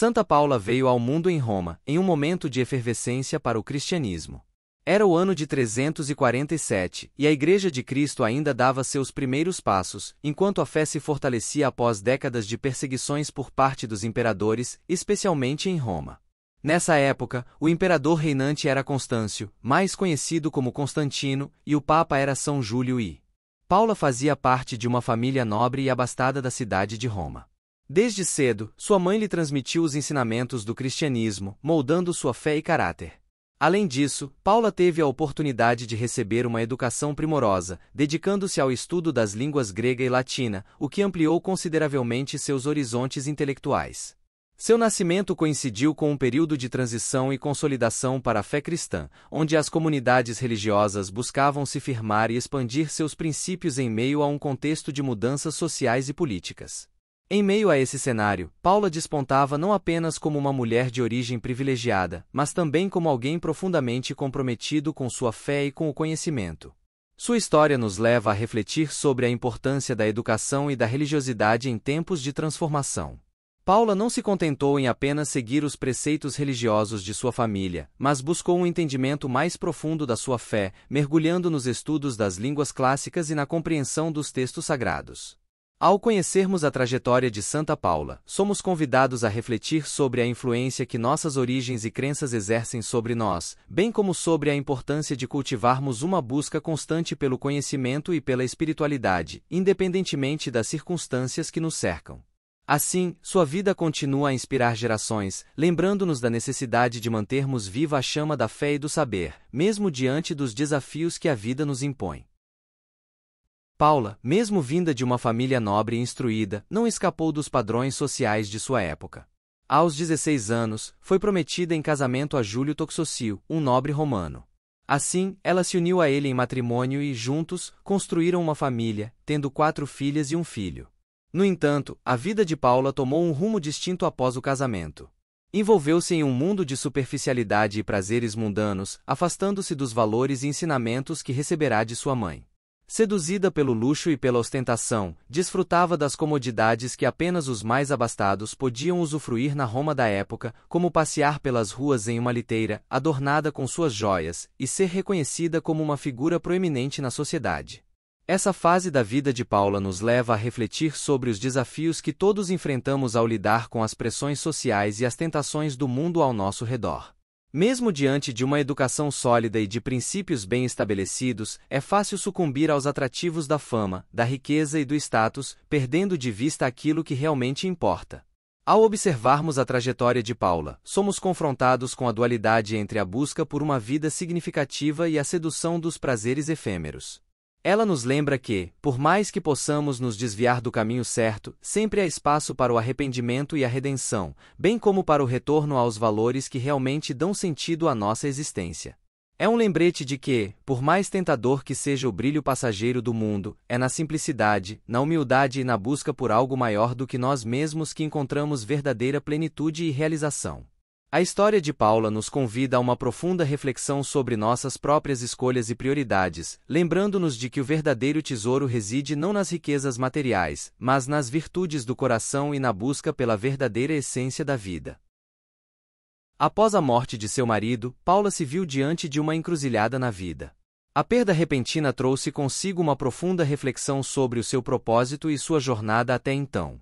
Santa Paula veio ao mundo em Roma, em um momento de efervescência para o cristianismo. Era o ano de 347, e a Igreja de Cristo ainda dava seus primeiros passos, enquanto a fé se fortalecia após décadas de perseguições por parte dos imperadores, especialmente em Roma. Nessa época, o imperador reinante era Constâncio, mais conhecido como Constantino, e o papa era São Júlio I. Paula fazia parte de uma família nobre e abastada da cidade de Roma. Desde cedo, sua mãe lhe transmitiu os ensinamentos do cristianismo, moldando sua fé e caráter. Além disso, Paula teve a oportunidade de receber uma educação primorosa, dedicando-se ao estudo das línguas grega e latina, o que ampliou consideravelmente seus horizontes intelectuais. Seu nascimento coincidiu com um período de transição e consolidação para a fé cristã, onde as comunidades religiosas buscavam se firmar e expandir seus princípios em meio a um contexto de mudanças sociais e políticas. Em meio a esse cenário, Paula despontava não apenas como uma mulher de origem privilegiada, mas também como alguém profundamente comprometido com sua fé e com o conhecimento. Sua história nos leva a refletir sobre a importância da educação e da religiosidade em tempos de transformação. Paula não se contentou em apenas seguir os preceitos religiosos de sua família, mas buscou um entendimento mais profundo da sua fé, mergulhando nos estudos das línguas clássicas e na compreensão dos textos sagrados. Ao conhecermos a trajetória de Santa Paula, somos convidados a refletir sobre a influência que nossas origens e crenças exercem sobre nós, bem como sobre a importância de cultivarmos uma busca constante pelo conhecimento e pela espiritualidade, independentemente das circunstâncias que nos cercam. Assim, sua vida continua a inspirar gerações, lembrando-nos da necessidade de mantermos viva a chama da fé e do saber, mesmo diante dos desafios que a vida nos impõe. Paula, mesmo vinda de uma família nobre e instruída, não escapou dos padrões sociais de sua época. Aos 16 anos, foi prometida em casamento a Júlio Toxocio, um nobre romano. Assim, ela se uniu a ele em matrimônio e, juntos, construíram uma família, tendo quatro filhas e um filho. No entanto, a vida de Paula tomou um rumo distinto após o casamento. Envolveu-se em um mundo de superficialidade e prazeres mundanos, afastando-se dos valores e ensinamentos que receberá de sua mãe seduzida pelo luxo e pela ostentação, desfrutava das comodidades que apenas os mais abastados podiam usufruir na Roma da época, como passear pelas ruas em uma liteira, adornada com suas joias, e ser reconhecida como uma figura proeminente na sociedade. Essa fase da vida de Paula nos leva a refletir sobre os desafios que todos enfrentamos ao lidar com as pressões sociais e as tentações do mundo ao nosso redor. Mesmo diante de uma educação sólida e de princípios bem estabelecidos, é fácil sucumbir aos atrativos da fama, da riqueza e do status, perdendo de vista aquilo que realmente importa. Ao observarmos a trajetória de Paula, somos confrontados com a dualidade entre a busca por uma vida significativa e a sedução dos prazeres efêmeros. Ela nos lembra que, por mais que possamos nos desviar do caminho certo, sempre há espaço para o arrependimento e a redenção, bem como para o retorno aos valores que realmente dão sentido à nossa existência. É um lembrete de que, por mais tentador que seja o brilho passageiro do mundo, é na simplicidade, na humildade e na busca por algo maior do que nós mesmos que encontramos verdadeira plenitude e realização. A história de Paula nos convida a uma profunda reflexão sobre nossas próprias escolhas e prioridades, lembrando-nos de que o verdadeiro tesouro reside não nas riquezas materiais, mas nas virtudes do coração e na busca pela verdadeira essência da vida. Após a morte de seu marido, Paula se viu diante de uma encruzilhada na vida. A perda repentina trouxe consigo uma profunda reflexão sobre o seu propósito e sua jornada até então.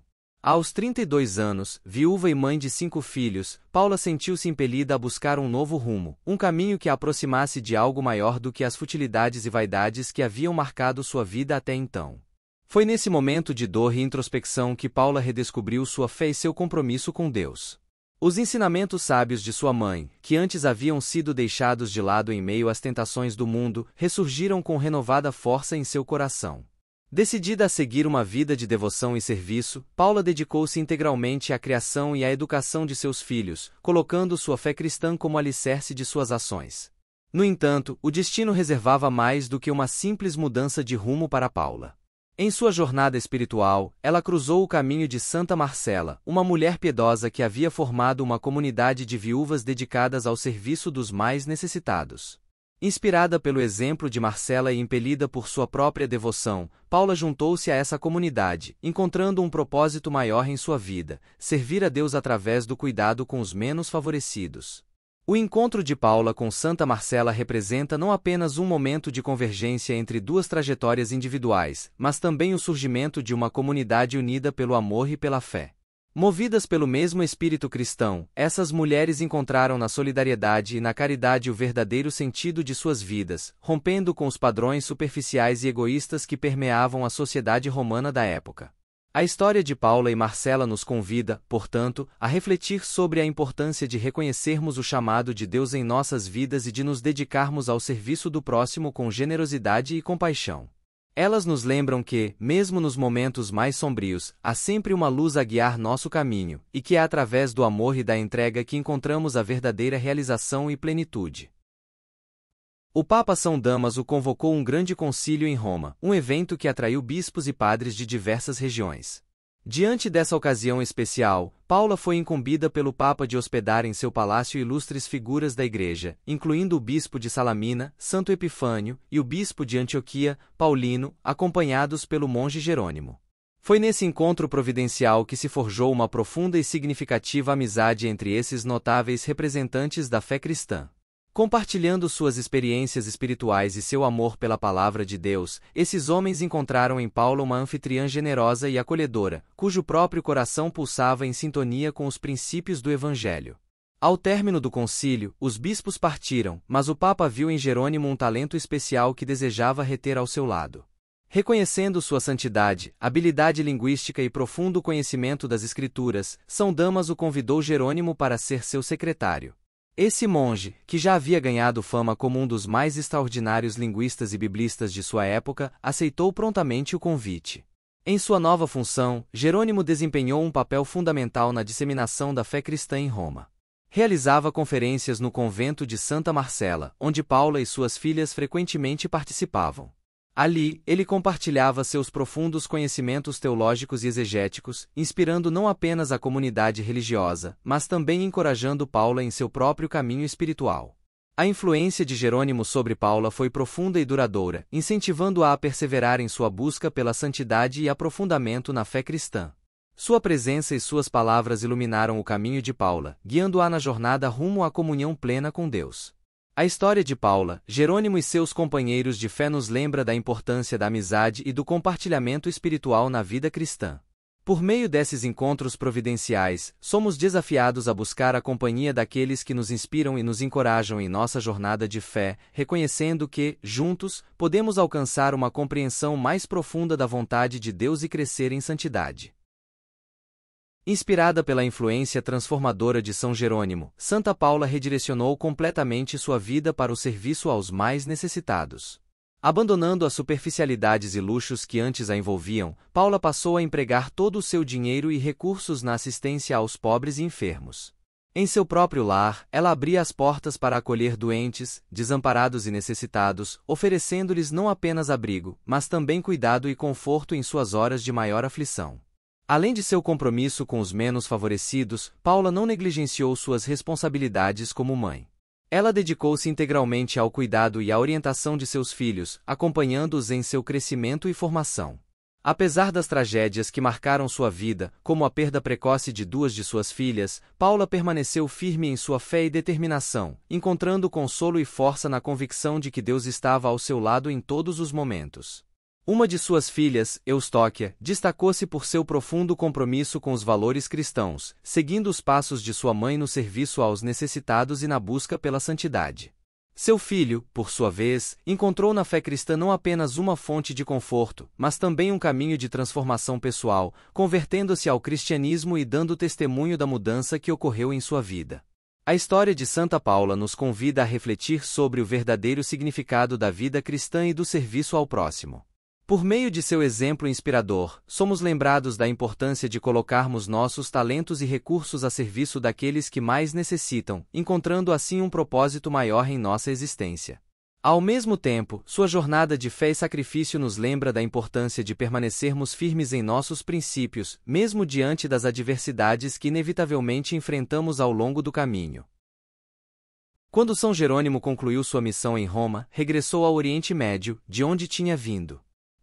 Aos 32 anos, viúva e mãe de cinco filhos, Paula sentiu-se impelida a buscar um novo rumo, um caminho que a aproximasse de algo maior do que as futilidades e vaidades que haviam marcado sua vida até então. Foi nesse momento de dor e introspecção que Paula redescobriu sua fé e seu compromisso com Deus. Os ensinamentos sábios de sua mãe, que antes haviam sido deixados de lado em meio às tentações do mundo, ressurgiram com renovada força em seu coração. Decidida a seguir uma vida de devoção e serviço, Paula dedicou-se integralmente à criação e à educação de seus filhos, colocando sua fé cristã como alicerce de suas ações. No entanto, o destino reservava mais do que uma simples mudança de rumo para Paula. Em sua jornada espiritual, ela cruzou o caminho de Santa Marcela, uma mulher piedosa que havia formado uma comunidade de viúvas dedicadas ao serviço dos mais necessitados. Inspirada pelo exemplo de Marcela e impelida por sua própria devoção, Paula juntou-se a essa comunidade, encontrando um propósito maior em sua vida: servir a Deus através do cuidado com os menos favorecidos. O encontro de Paula com Santa Marcela representa não apenas um momento de convergência entre duas trajetórias individuais, mas também o surgimento de uma comunidade unida pelo amor e pela fé. Movidas pelo mesmo espírito cristão, essas mulheres encontraram na solidariedade e na caridade o verdadeiro sentido de suas vidas, rompendo com os padrões superficiais e egoístas que permeavam a sociedade romana da época. A história de Paula e Marcela nos convida, portanto, a refletir sobre a importância de reconhecermos o chamado de Deus em nossas vidas e de nos dedicarmos ao serviço do próximo com generosidade e compaixão. Elas nos lembram que, mesmo nos momentos mais sombrios, há sempre uma luz a guiar nosso caminho, e que é através do amor e da entrega que encontramos a verdadeira realização e plenitude. O Papa São Damaso convocou um grande concílio em Roma, um evento que atraiu bispos e padres de diversas regiões. Diante dessa ocasião especial, Paula foi incumbida pelo Papa de hospedar em seu palácio ilustres figuras da Igreja, incluindo o bispo de Salamina, Santo Epifânio, e o bispo de Antioquia, Paulino, acompanhados pelo monge Jerônimo. Foi nesse encontro providencial que se forjou uma profunda e significativa amizade entre esses notáveis representantes da fé cristã. Compartilhando suas experiências espirituais e seu amor pela palavra de Deus, esses homens encontraram em Paulo uma anfitriã generosa e acolhedora, cujo próprio coração pulsava em sintonia com os princípios do Evangelho. Ao término do concílio, os bispos partiram, mas o Papa viu em Jerônimo um talento especial que desejava reter ao seu lado. Reconhecendo sua santidade, habilidade linguística e profundo conhecimento das Escrituras, São Damas o convidou Jerônimo para ser seu secretário. Esse monge, que já havia ganhado fama como um dos mais extraordinários linguistas e biblistas de sua época, aceitou prontamente o convite. Em sua nova função, Jerônimo desempenhou um papel fundamental na disseminação da fé cristã em Roma. Realizava conferências no convento de Santa Marcela, onde Paula e suas filhas frequentemente participavam. Ali, ele compartilhava seus profundos conhecimentos teológicos e exegéticos, inspirando não apenas a comunidade religiosa, mas também encorajando Paula em seu próprio caminho espiritual. A influência de Jerônimo sobre Paula foi profunda e duradoura, incentivando-a a perseverar em sua busca pela santidade e aprofundamento na fé cristã. Sua presença e suas palavras iluminaram o caminho de Paula, guiando-a na jornada rumo à comunhão plena com Deus. A história de Paula, Jerônimo e seus companheiros de fé nos lembra da importância da amizade e do compartilhamento espiritual na vida cristã. Por meio desses encontros providenciais, somos desafiados a buscar a companhia daqueles que nos inspiram e nos encorajam em nossa jornada de fé, reconhecendo que, juntos, podemos alcançar uma compreensão mais profunda da vontade de Deus e crescer em santidade. Inspirada pela influência transformadora de São Jerônimo, Santa Paula redirecionou completamente sua vida para o serviço aos mais necessitados. Abandonando as superficialidades e luxos que antes a envolviam, Paula passou a empregar todo o seu dinheiro e recursos na assistência aos pobres e enfermos. Em seu próprio lar, ela abria as portas para acolher doentes, desamparados e necessitados, oferecendo-lhes não apenas abrigo, mas também cuidado e conforto em suas horas de maior aflição. Além de seu compromisso com os menos favorecidos, Paula não negligenciou suas responsabilidades como mãe. Ela dedicou-se integralmente ao cuidado e à orientação de seus filhos, acompanhando-os em seu crescimento e formação. Apesar das tragédias que marcaram sua vida, como a perda precoce de duas de suas filhas, Paula permaneceu firme em sua fé e determinação, encontrando consolo e força na convicção de que Deus estava ao seu lado em todos os momentos. Uma de suas filhas, Eustóquia, destacou-se por seu profundo compromisso com os valores cristãos, seguindo os passos de sua mãe no serviço aos necessitados e na busca pela santidade. Seu filho, por sua vez, encontrou na fé cristã não apenas uma fonte de conforto, mas também um caminho de transformação pessoal, convertendo-se ao cristianismo e dando testemunho da mudança que ocorreu em sua vida. A história de Santa Paula nos convida a refletir sobre o verdadeiro significado da vida cristã e do serviço ao próximo. Por meio de seu exemplo inspirador, somos lembrados da importância de colocarmos nossos talentos e recursos a serviço daqueles que mais necessitam, encontrando assim um propósito maior em nossa existência. Ao mesmo tempo, sua jornada de fé e sacrifício nos lembra da importância de permanecermos firmes em nossos princípios, mesmo diante das adversidades que inevitavelmente enfrentamos ao longo do caminho. Quando São Jerônimo concluiu sua missão em Roma, regressou ao Oriente Médio, de onde tinha vindo.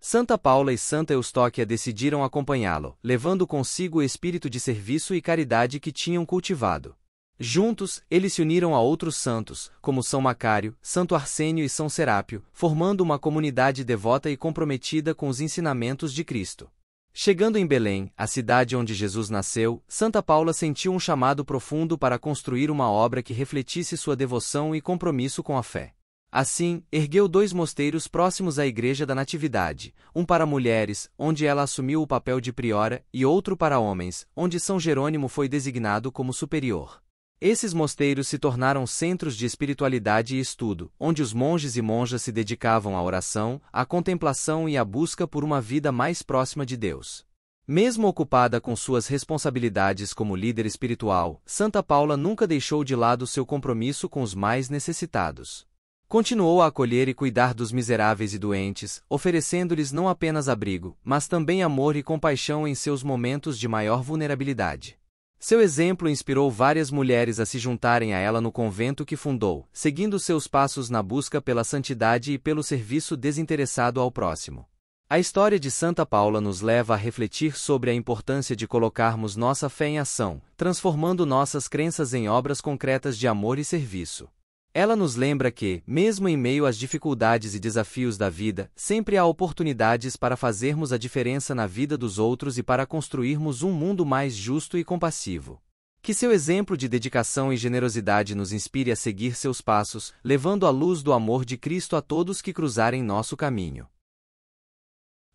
Santa Paula e Santa Eustóquia decidiram acompanhá-lo, levando consigo o espírito de serviço e caridade que tinham cultivado. Juntos, eles se uniram a outros santos, como São Macário, Santo Arsênio e São Serápio, formando uma comunidade devota e comprometida com os ensinamentos de Cristo. Chegando em Belém, a cidade onde Jesus nasceu, Santa Paula sentiu um chamado profundo para construir uma obra que refletisse sua devoção e compromisso com a fé. Assim, ergueu dois mosteiros próximos à Igreja da Natividade, um para mulheres, onde ela assumiu o papel de priora, e outro para homens, onde São Jerônimo foi designado como superior. Esses mosteiros se tornaram centros de espiritualidade e estudo, onde os monges e monjas se dedicavam à oração, à contemplação e à busca por uma vida mais próxima de Deus. Mesmo ocupada com suas responsabilidades como líder espiritual, Santa Paula nunca deixou de lado seu compromisso com os mais necessitados. Continuou a acolher e cuidar dos miseráveis e doentes, oferecendo-lhes não apenas abrigo, mas também amor e compaixão em seus momentos de maior vulnerabilidade. Seu exemplo inspirou várias mulheres a se juntarem a ela no convento que fundou, seguindo seus passos na busca pela santidade e pelo serviço desinteressado ao próximo. A história de Santa Paula nos leva a refletir sobre a importância de colocarmos nossa fé em ação, transformando nossas crenças em obras concretas de amor e serviço. Ela nos lembra que, mesmo em meio às dificuldades e desafios da vida, sempre há oportunidades para fazermos a diferença na vida dos outros e para construirmos um mundo mais justo e compassivo. Que seu exemplo de dedicação e generosidade nos inspire a seguir seus passos, levando a luz do amor de Cristo a todos que cruzarem nosso caminho.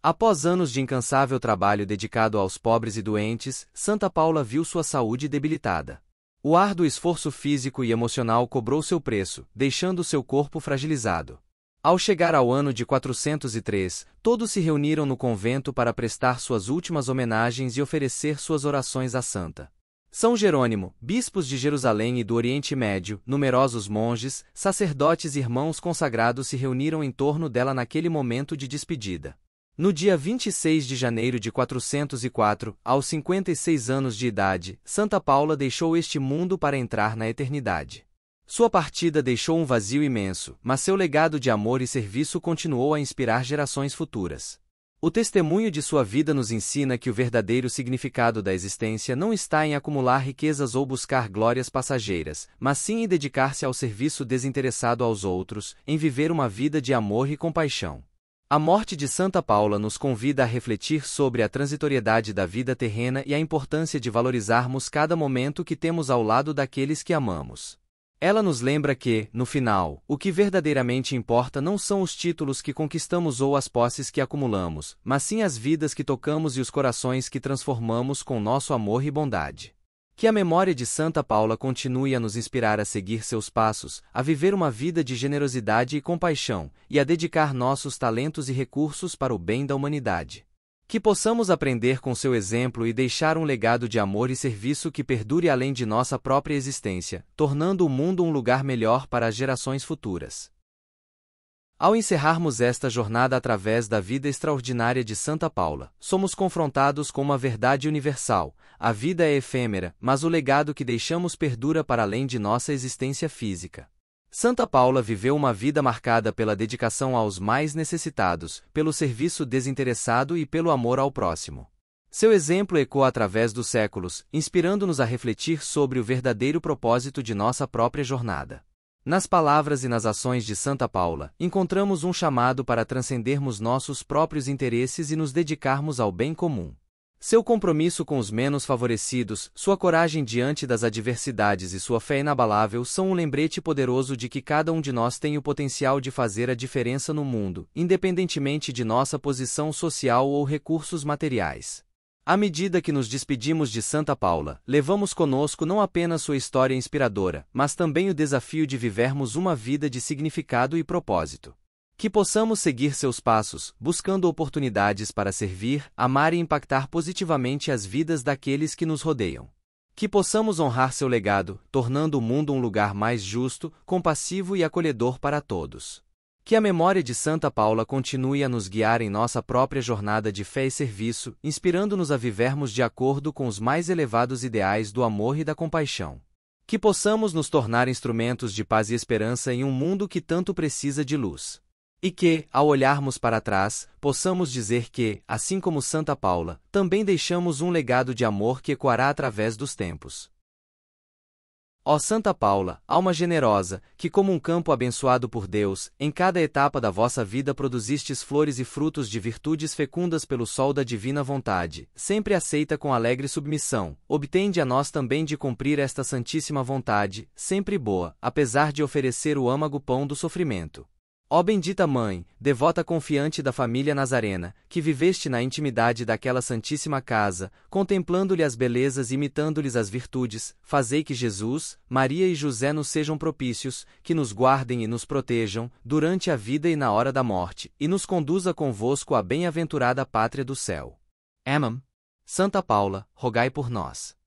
Após anos de incansável trabalho dedicado aos pobres e doentes, Santa Paula viu sua saúde debilitada. O árduo esforço físico e emocional cobrou seu preço, deixando seu corpo fragilizado. Ao chegar ao ano de 403, todos se reuniram no convento para prestar suas últimas homenagens e oferecer suas orações à santa. São Jerônimo, bispos de Jerusalém e do Oriente Médio, numerosos monges, sacerdotes e irmãos consagrados se reuniram em torno dela naquele momento de despedida. No dia 26 de janeiro de 404, aos 56 anos de idade, Santa Paula deixou este mundo para entrar na eternidade. Sua partida deixou um vazio imenso, mas seu legado de amor e serviço continuou a inspirar gerações futuras. O testemunho de sua vida nos ensina que o verdadeiro significado da existência não está em acumular riquezas ou buscar glórias passageiras, mas sim em dedicar-se ao serviço desinteressado aos outros, em viver uma vida de amor e compaixão. A morte de Santa Paula nos convida a refletir sobre a transitoriedade da vida terrena e a importância de valorizarmos cada momento que temos ao lado daqueles que amamos. Ela nos lembra que, no final, o que verdadeiramente importa não são os títulos que conquistamos ou as posses que acumulamos, mas sim as vidas que tocamos e os corações que transformamos com nosso amor e bondade. Que a memória de Santa Paula continue a nos inspirar a seguir seus passos, a viver uma vida de generosidade e compaixão, e a dedicar nossos talentos e recursos para o bem da humanidade. Que possamos aprender com seu exemplo e deixar um legado de amor e serviço que perdure além de nossa própria existência, tornando o mundo um lugar melhor para as gerações futuras. Ao encerrarmos esta jornada através da vida extraordinária de Santa Paula, somos confrontados com uma verdade universal: a vida é efêmera, mas o legado que deixamos perdura para além de nossa existência física. Santa Paula viveu uma vida marcada pela dedicação aos mais necessitados, pelo serviço desinteressado e pelo amor ao próximo. Seu exemplo ecoa através dos séculos, inspirando-nos a refletir sobre o verdadeiro propósito de nossa própria jornada. Nas palavras e nas ações de Santa Paula, encontramos um chamado para transcendermos nossos próprios interesses e nos dedicarmos ao bem comum. Seu compromisso com os menos favorecidos, sua coragem diante das adversidades e sua fé inabalável são um lembrete poderoso de que cada um de nós tem o potencial de fazer a diferença no mundo, independentemente de nossa posição social ou recursos materiais. À medida que nos despedimos de Santa Paula, levamos conosco não apenas sua história inspiradora, mas também o desafio de vivermos uma vida de significado e propósito. Que possamos seguir seus passos, buscando oportunidades para servir, amar e impactar positivamente as vidas daqueles que nos rodeiam. Que possamos honrar seu legado, tornando o mundo um lugar mais justo, compassivo e acolhedor para todos. Que a memória de Santa Paula continue a nos guiar em nossa própria jornada de fé e serviço, inspirando-nos a vivermos de acordo com os mais elevados ideais do amor e da compaixão. Que possamos nos tornar instrumentos de paz e esperança em um mundo que tanto precisa de luz. E que, ao olharmos para trás, possamos dizer que, assim como Santa Paula, também deixamos um legado de amor que ecoará através dos tempos. Ó Santa Paula, alma generosa, que como um campo abençoado por Deus, em cada etapa da vossa vida produzistes flores e frutos de virtudes fecundas pelo sol da divina vontade, sempre aceita com alegre submissão, obtende a nós também de cumprir esta santíssima vontade, sempre boa, apesar de oferecer o âmago pão do sofrimento. Ó bendita Mãe, devota confiante da família nazarena, que viveste na intimidade daquela Santíssima Casa, contemplando-lhe as belezas e imitando-lhes as virtudes, fazei que Jesus, Maria e José nos sejam propícios, que nos guardem e nos protejam, durante a vida e na hora da morte, e nos conduza convosco à bem-aventurada pátria do céu. Amém. Santa Paula, rogai por nós.